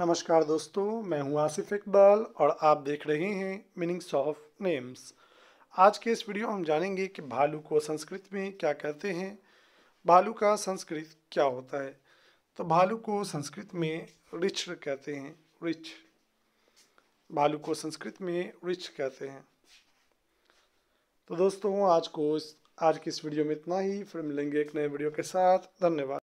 नमस्कार दोस्तों मैं हूं आसिफ इकबाल और आप देख रहे हैं मीनिंग्स ऑफ नेम्स आज के इस वीडियो हम जानेंगे कि भालू को संस्कृत में क्या कहते हैं भालू का संस्कृत क्या होता है तो भालू को संस्कृत में रिच कहते हैं रिच भालू को संस्कृत में रिच कहते हैं तो दोस्तों आज को आज की इस वीडियो में इतना ही फिर मिलेंगे एक नए वीडियो के साथ धन्यवाद